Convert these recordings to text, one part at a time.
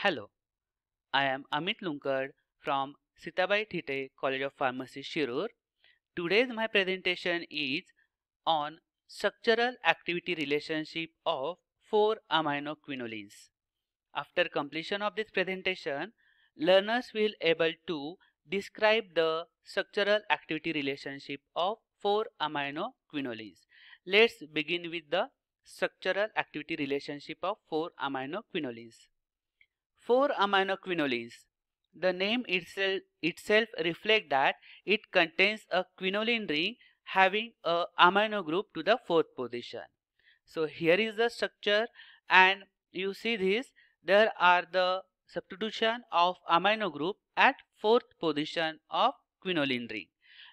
Hello, I am Amit Lunkad from Sitabai Thite College of Pharmacy, Shirur. Today's my presentation is on structural activity relationship of 4 aminoquinolines. After completion of this presentation, learners will able to describe the structural activity relationship of 4 aminoquinolines. Let's begin with the structural activity relationship of 4 aminoquinolines. 4 aminoquinolines. The name itself, itself reflects that it contains a quinoline ring having a amino group to the fourth position. So here is the structure and you see this there are the substitution of amino group at fourth position of quinoline ring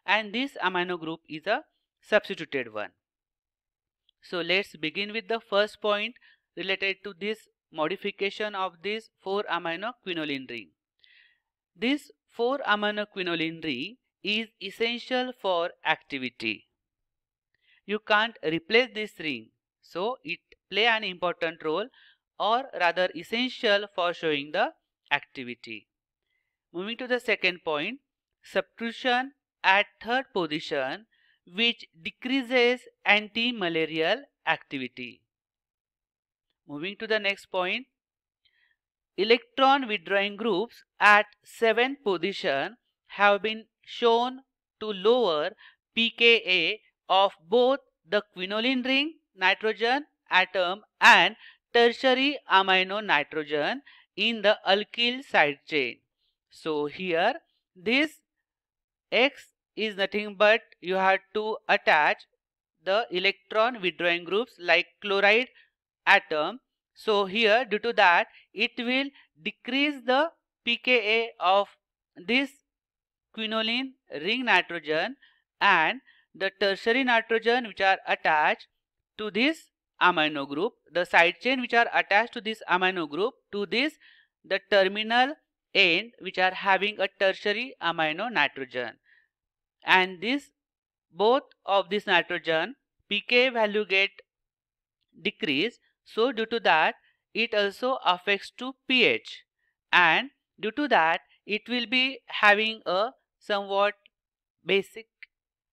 and this amino group is a substituted one. So let's begin with the first point related to this modification of this 4 aminoquinoline ring. This 4 aminoquinoline ring is essential for activity. You can't replace this ring, so it play an important role or rather essential for showing the activity. Moving to the second point, substitution at third position which decreases anti-malarial activity. Moving to the next point. Electron withdrawing groups at 7th position have been shown to lower pKa of both the quinoline ring nitrogen atom and tertiary amino nitrogen in the alkyl side chain. So here this X is nothing but you have to attach the electron withdrawing groups like chloride atom. So here due to that it will decrease the pKa of this quinoline ring nitrogen and the tertiary nitrogen which are attached to this amino group the side chain which are attached to this amino group to this the terminal end which are having a tertiary amino nitrogen and this both of this nitrogen pKa value get decreased so due to that, it also affects to pH and due to that, it will be having a somewhat basic,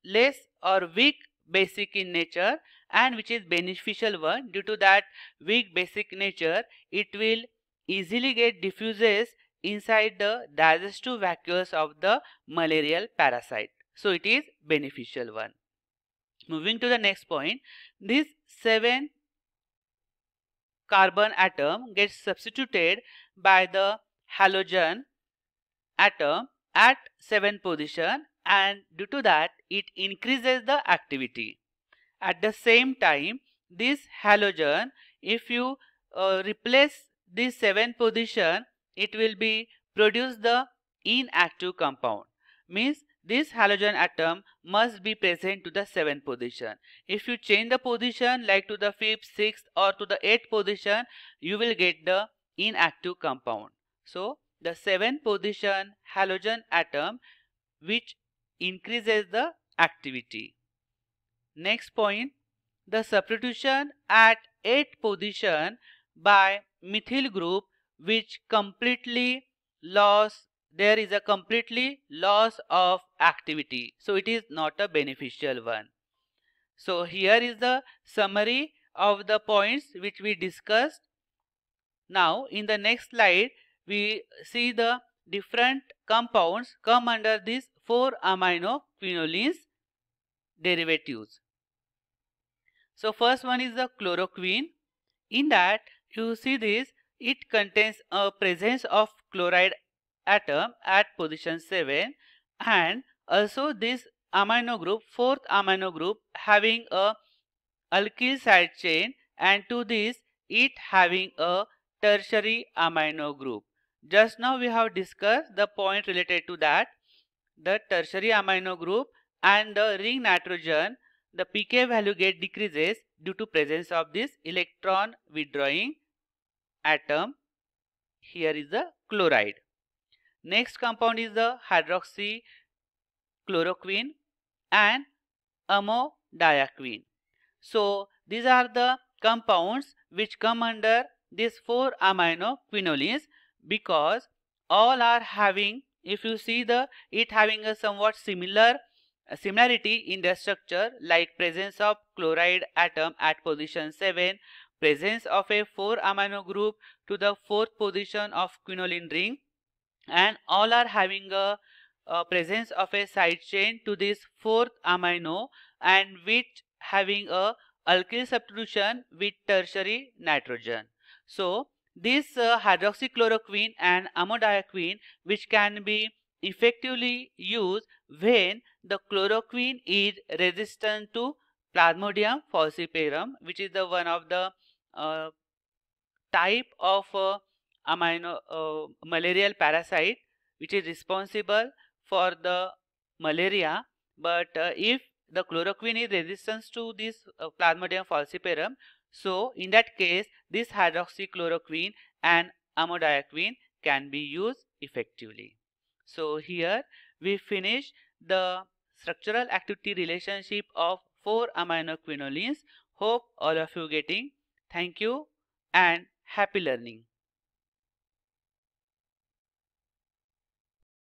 less or weak basic in nature and which is beneficial one due to that weak basic nature it will easily get diffuses inside the digestive vacuoles of the malarial parasite. So it is beneficial one. Moving to the next point, these seven carbon atom gets substituted by the halogen atom at 7th position and due to that it increases the activity. At the same time this halogen if you uh, replace this 7th position it will be produce the inactive compound means this halogen atom must be present to the 7th position. If you change the position like to the 5th, 6th or to the 8th position, you will get the inactive compound. So, the 7th position halogen atom which increases the activity. Next point, the substitution at 8th position by methyl group which completely lost there is a completely loss of activity. So it is not a beneficial one. So here is the summary of the points which we discussed. Now in the next slide we see the different compounds come under these four aminophenolines derivatives. So first one is the chloroquine. In that you see this it contains a presence of chloride atom uh, at position 7 and also this amino group fourth amino group having a alkyl side chain and to this it having a tertiary amino group. Just now we have discussed the point related to that the tertiary amino group and the ring nitrogen the pK value get decreases due to presence of this electron withdrawing atom. Here is the chloride. Next compound is the hydroxychloroquine and amodiaquine. So these are the compounds which come under these four amino quinolines because all are having if you see the it having a somewhat similar similarity in their structure like presence of chloride atom at position 7 presence of a 4 amino group to the fourth position of quinoline ring and all are having a, a presence of a side chain to this fourth amino and which having a alkyl substitution with tertiary nitrogen. So, this uh, hydroxychloroquine and amodiaquine which can be effectively used when the chloroquine is resistant to plasmodium falciparum which is the one of the uh, type of uh, amino uh, malarial parasite which is responsible for the malaria but uh, if the chloroquine is resistant to this uh, plasmodium falciparum so in that case this hydroxychloroquine and amodiaquine can be used effectively so here we finish the structural activity relationship of four aminoquinolines hope all of you getting thank you and happy learning